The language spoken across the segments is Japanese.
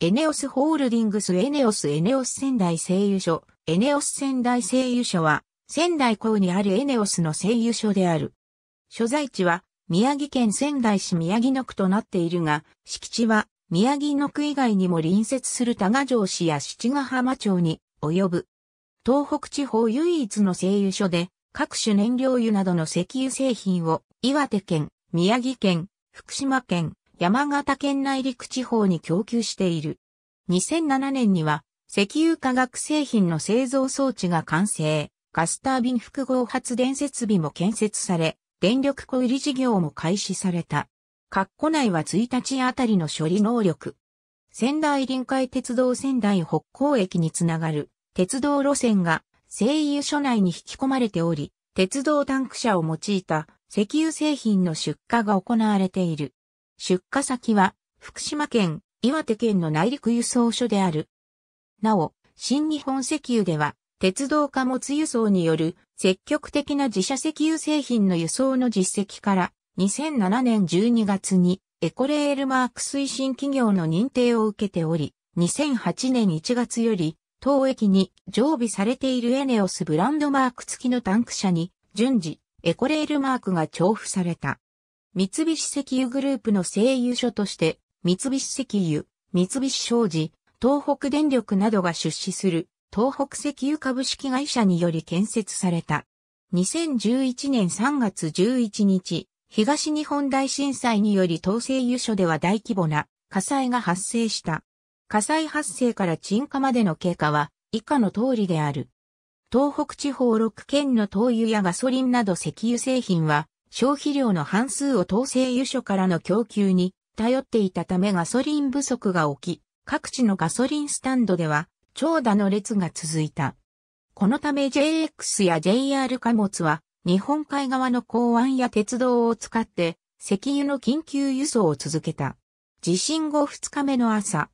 エネオスホールディングスエネオスエネオス仙台製油所エネオス仙台製油所は仙台港にあるエネオスの製油所である。所在地は宮城県仙台市宮城野区となっているが、敷地は宮城野区以外にも隣接する多賀城市や七ヶ浜町に及ぶ。東北地方唯一の製油所で、各種燃料油などの石油製品を岩手県、宮城県、福島県、山形県内陸地方に供給している。2007年には石油化学製品の製造装置が完成、ガスタービン複合発電設備も建設され、電力小売事業も開始された。括弧内は1日あたりの処理能力。仙台臨海鉄道仙台北港駅につながる鉄道路線が製油所内に引き込まれており、鉄道タンク車を用いた石油製品の出荷が行われている。出荷先は福島県、岩手県の内陸輸送所である。なお、新日本石油では、鉄道貨物輸送による積極的な自社石油製品の輸送の実績から、2007年12月にエコレールマーク推進企業の認定を受けており、2008年1月より、当駅に常備されているエネオスブランドマーク付きのタンク車に、順次、エコレールマークが重付された。三菱石油グループの製油所として、三菱石油、三菱商事、東北電力などが出資する東北石油株式会社により建設された。2011年3月11日、東日本大震災により東製油所では大規模な火災が発生した。火災発生から鎮火までの経過は以下の通りである。東北地方6県の灯油やガソリンなど石油製品は消費量の半数を統制油所からの供給に頼っていたためガソリン不足が起き、各地のガソリンスタンドでは長蛇の列が続いた。このため JX や JR 貨物は日本海側の港湾や鉄道を使って石油の緊急輸送を続けた。地震後2日目の朝、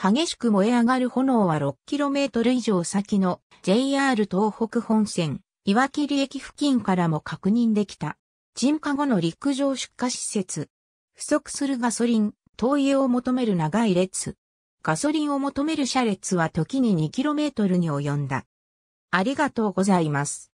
激しく燃え上がる炎は 6km 以上先の JR 東北本線、岩切駅付近からも確認できた。沈下後の陸上出荷施設。不足するガソリン、灯油を求める長い列。ガソリンを求める車列は時に 2km に及んだ。ありがとうございます。